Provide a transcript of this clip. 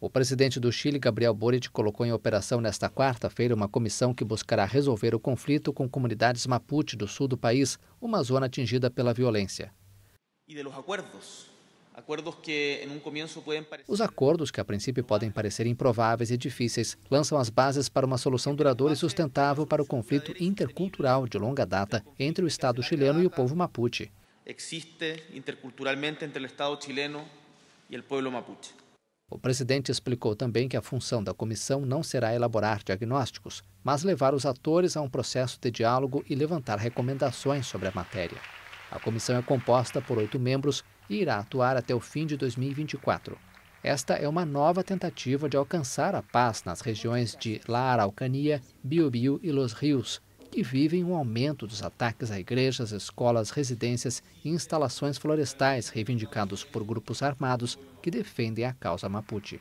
O presidente do Chile, Gabriel Boric, colocou em operação nesta quarta-feira uma comissão que buscará resolver o conflito com comunidades mapuche do sul do país, uma zona atingida pela violência. E de los acordos. Os acordos, que a princípio podem parecer improváveis e difíceis, lançam as bases para uma solução duradoura e sustentável para o conflito intercultural de longa data entre o Estado chileno e o povo mapuche. Existe interculturalmente entre o Estado chileno e o povo mapuche. O presidente explicou também que a função da comissão não será elaborar diagnósticos, mas levar os atores a um processo de diálogo e levantar recomendações sobre a matéria. A comissão é composta por oito membros e irá atuar até o fim de 2024. Esta é uma nova tentativa de alcançar a paz nas regiões de La Araucania, Biobío e Los Rios, que vivem um aumento dos ataques a igrejas, escolas, residências e instalações florestais reivindicados por grupos armados que defendem a causa mapuche.